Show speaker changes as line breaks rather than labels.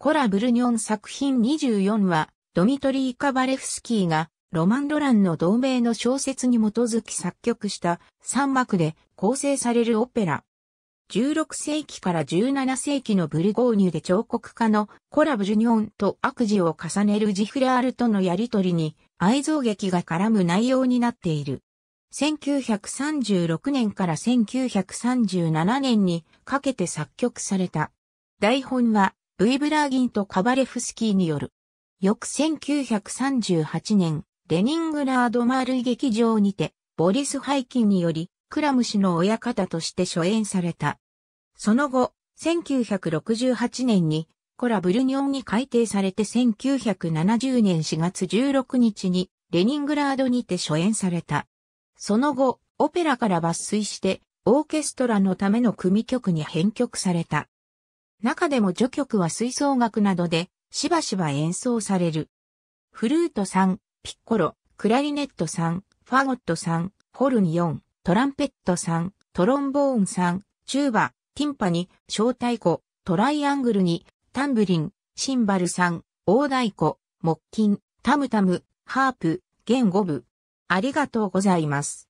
コラ・ブルニョン作品24は、ドミトリー・カバレフスキーが、ロマン・ロランの同名の小説に基づき作曲した3幕で構成されるオペラ。16世紀から17世紀のブルゴーニュで彫刻家のコラ・ブルニョンと悪事を重ねるジフレアルとのやりとりに愛憎劇が絡む内容になっている。1936年から1937年にかけて作曲された。台本はブイブラーギンとカバレフスキーによる。翌1938年、レニングラードマール劇場にて、ボリス・ハイキンにより、クラム氏の親方として初演された。その後、1968年に、コラ・ブルニョンに改定されて1970年4月16日に、レニングラードにて初演された。その後、オペラから抜粋して、オーケストラのための組曲に編曲された。中でも序曲は吹奏楽などでしばしば演奏される。フルート3、ピッコロ、クラリネット3、ファゴット3、ホルン4、トランペット3、トロンボーン3、チューバ、ティンパに、小太鼓、トライアングルに、タンブリン、シンバル3、大太鼓、木琴、タムタム、ハープ、弦5部。ありがとうございます。